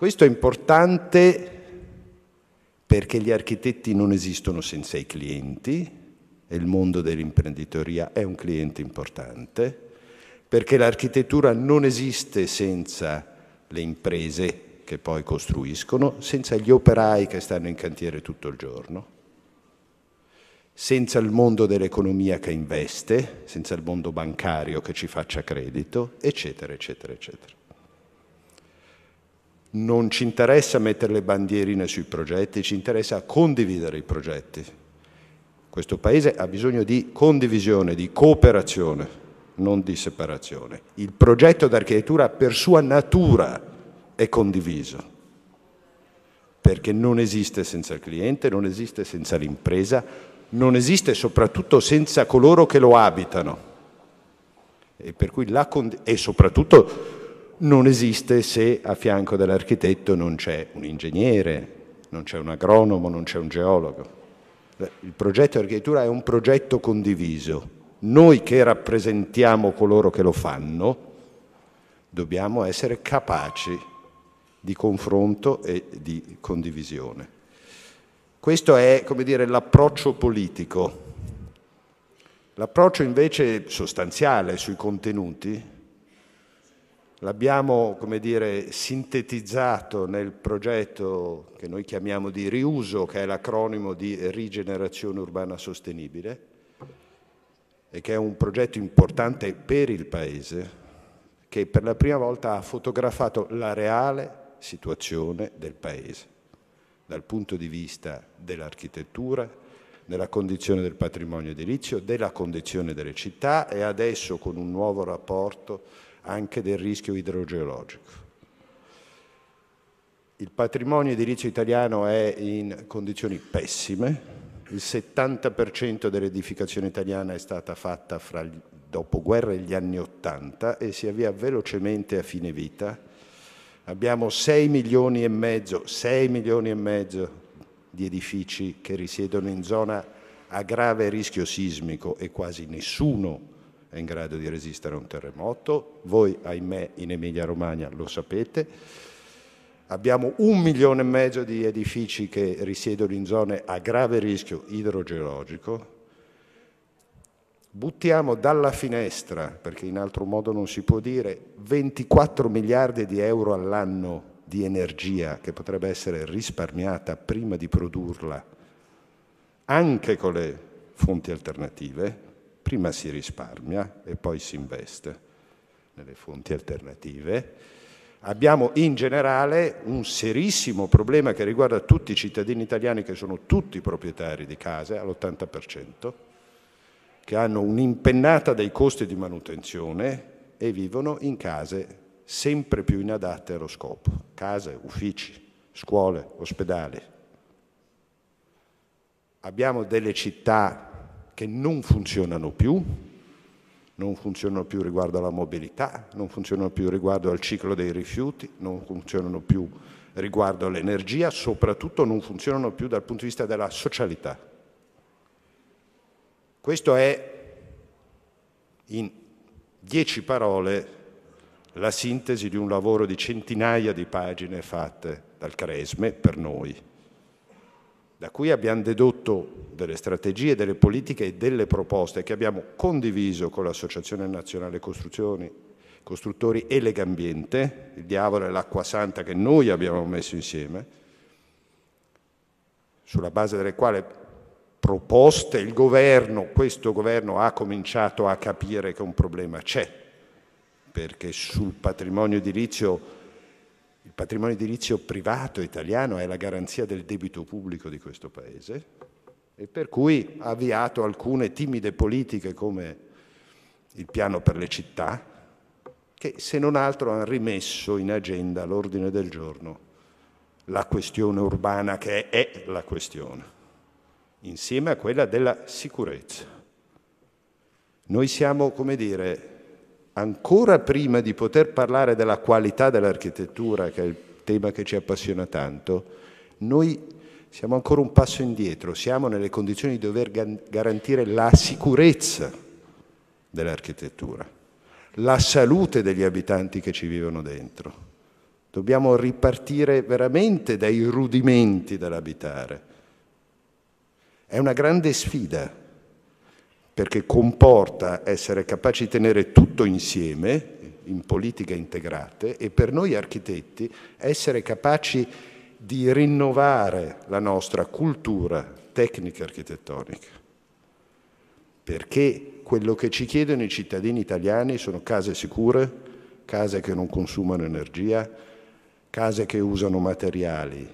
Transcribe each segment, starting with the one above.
Questo è importante perché gli architetti non esistono senza i clienti e il mondo dell'imprenditoria è un cliente importante, perché l'architettura non esiste senza le imprese che poi costruiscono, senza gli operai che stanno in cantiere tutto il giorno, senza il mondo dell'economia che investe, senza il mondo bancario che ci faccia credito, eccetera, eccetera, eccetera. Non ci interessa mettere le bandierine sui progetti, ci interessa condividere i progetti. Questo Paese ha bisogno di condivisione, di cooperazione, non di separazione. Il progetto d'architettura per sua natura è condiviso perché non esiste senza il cliente, non esiste senza l'impresa, non esiste soprattutto senza coloro che lo abitano. E, cui la, e soprattutto non esiste se a fianco dell'architetto non c'è un ingegnere, non c'è un agronomo, non c'è un geologo. Il progetto di architettura è un progetto condiviso. Noi che rappresentiamo coloro che lo fanno, dobbiamo essere capaci di confronto e di condivisione. Questo è, come dire, l'approccio politico. L'approccio invece sostanziale sui contenuti L'abbiamo, come dire, sintetizzato nel progetto che noi chiamiamo di riuso, che è l'acronimo di rigenerazione urbana sostenibile, e che è un progetto importante per il Paese, che per la prima volta ha fotografato la reale situazione del Paese, dal punto di vista dell'architettura, della condizione del patrimonio edilizio, della condizione delle città e adesso con un nuovo rapporto anche del rischio idrogeologico. Il patrimonio edilizio italiano è in condizioni pessime, il 70% dell'edificazione italiana è stata fatta fra il dopoguerra e gli anni 80 e si avvia velocemente a fine vita. Abbiamo 6 milioni e mezzo, 6 milioni e mezzo di edifici che risiedono in zona a grave rischio sismico e quasi nessuno è in grado di resistere a un terremoto, voi ahimè in Emilia Romagna lo sapete, abbiamo un milione e mezzo di edifici che risiedono in zone a grave rischio idrogeologico, buttiamo dalla finestra, perché in altro modo non si può dire, 24 miliardi di euro all'anno di energia che potrebbe essere risparmiata prima di produrla anche con le fonti alternative, prima si risparmia e poi si investe nelle fonti alternative. Abbiamo in generale un serissimo problema che riguarda tutti i cittadini italiani che sono tutti proprietari di case all'80%, che hanno un'impennata dei costi di manutenzione e vivono in case sempre più inadatte allo scopo, case, uffici, scuole, ospedali. Abbiamo delle città che non funzionano più, non funzionano più riguardo alla mobilità, non funzionano più riguardo al ciclo dei rifiuti, non funzionano più riguardo all'energia, soprattutto non funzionano più dal punto di vista della socialità. Questo è in dieci parole la sintesi di un lavoro di centinaia di pagine fatte dal Cresme per noi da cui abbiamo dedotto delle strategie, delle politiche e delle proposte che abbiamo condiviso con l'Associazione Nazionale Costruzioni, Costruttori e Legambiente, il diavolo e l'acqua santa che noi abbiamo messo insieme, sulla base delle quali proposte il governo, questo governo ha cominciato a capire che un problema c'è, perché sul patrimonio edilizio il patrimonio edilizio privato italiano è la garanzia del debito pubblico di questo Paese e per cui ha avviato alcune timide politiche come il piano per le città, che se non altro hanno rimesso in agenda all'ordine del giorno la questione urbana che è la questione, insieme a quella della sicurezza. Noi siamo, come dire, ancora prima di poter parlare della qualità dell'architettura, che è il tema che ci appassiona tanto, noi siamo ancora un passo indietro, siamo nelle condizioni di dover garantire la sicurezza dell'architettura, la salute degli abitanti che ci vivono dentro. Dobbiamo ripartire veramente dai rudimenti dell'abitare. È una grande sfida perché comporta essere capaci di tenere tutto insieme in politiche integrate e per noi architetti essere capaci di rinnovare la nostra cultura tecnica architettonica. Perché quello che ci chiedono i cittadini italiani sono case sicure, case che non consumano energia, case che usano materiali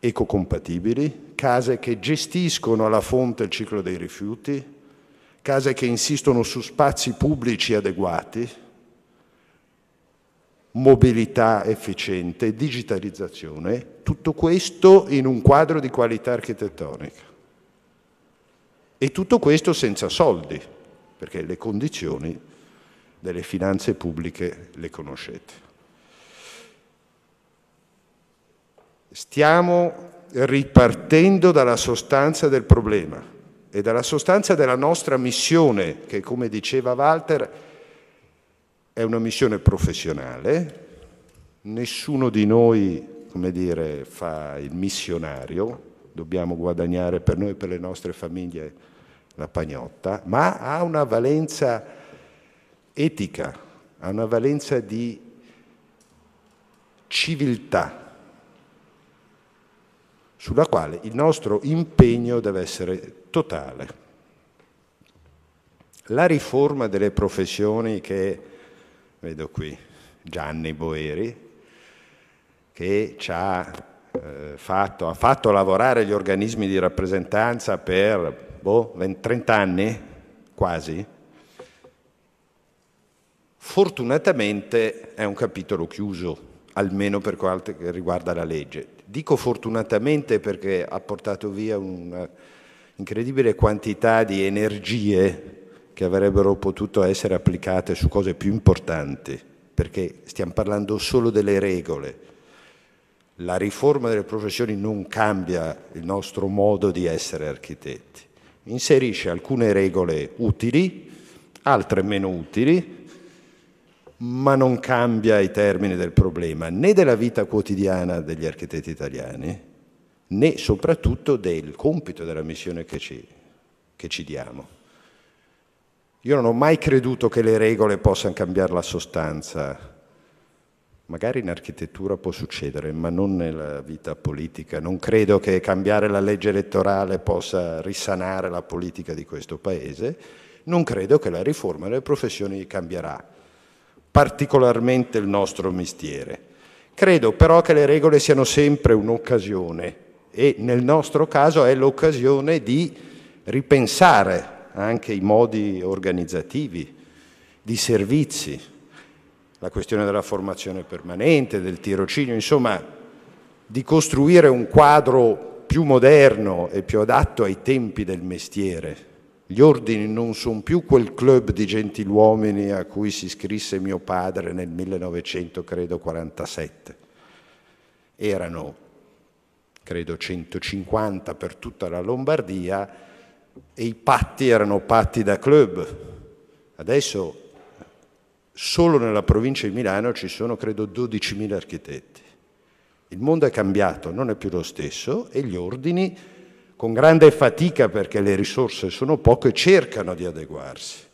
ecocompatibili, case che gestiscono alla fonte il ciclo dei rifiuti, case che insistono su spazi pubblici adeguati, mobilità efficiente, digitalizzazione, tutto questo in un quadro di qualità architettonica. E tutto questo senza soldi, perché le condizioni delle finanze pubbliche le conoscete. Stiamo ripartendo dalla sostanza del problema e dalla sostanza della nostra missione, che come diceva Walter è una missione professionale, nessuno di noi come dire, fa il missionario, dobbiamo guadagnare per noi e per le nostre famiglie la pagnotta, ma ha una valenza etica, ha una valenza di civiltà, sulla quale il nostro impegno deve essere totale. La riforma delle professioni che, vedo qui Gianni Boeri, che ci ha, eh, fatto, ha fatto lavorare gli organismi di rappresentanza per boh, 20, 30 anni, quasi, fortunatamente è un capitolo chiuso, almeno per quanto riguarda la legge Dico fortunatamente perché ha portato via un'incredibile quantità di energie che avrebbero potuto essere applicate su cose più importanti, perché stiamo parlando solo delle regole. La riforma delle professioni non cambia il nostro modo di essere architetti, inserisce alcune regole utili, altre meno utili, ma non cambia i termini del problema né della vita quotidiana degli architetti italiani, né soprattutto del compito della missione che ci, che ci diamo. Io non ho mai creduto che le regole possano cambiare la sostanza. Magari in architettura può succedere, ma non nella vita politica. Non credo che cambiare la legge elettorale possa risanare la politica di questo Paese. Non credo che la riforma delle professioni cambierà particolarmente il nostro mestiere. Credo però che le regole siano sempre un'occasione e nel nostro caso è l'occasione di ripensare anche i modi organizzativi, di servizi, la questione della formazione permanente, del tirocinio, insomma di costruire un quadro più moderno e più adatto ai tempi del mestiere, gli ordini non sono più quel club di gentiluomini a cui si iscrisse mio padre nel 1947. Erano, credo, 150 per tutta la Lombardia e i patti erano patti da club. Adesso solo nella provincia di Milano ci sono, credo, 12.000 architetti. Il mondo è cambiato, non è più lo stesso e gli ordini con grande fatica perché le risorse sono poche, cercano di adeguarsi.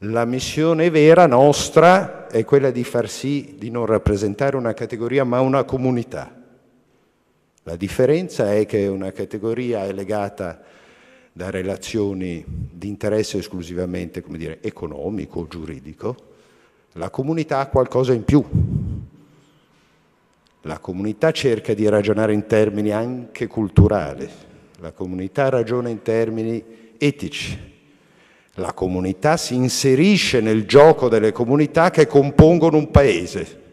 La missione vera nostra è quella di far sì di non rappresentare una categoria ma una comunità. La differenza è che una categoria è legata da relazioni di interesse esclusivamente dire, economico, giuridico, la comunità ha qualcosa in più, la comunità cerca di ragionare in termini anche culturali, la comunità ragiona in termini etici, la comunità si inserisce nel gioco delle comunità che compongono un paese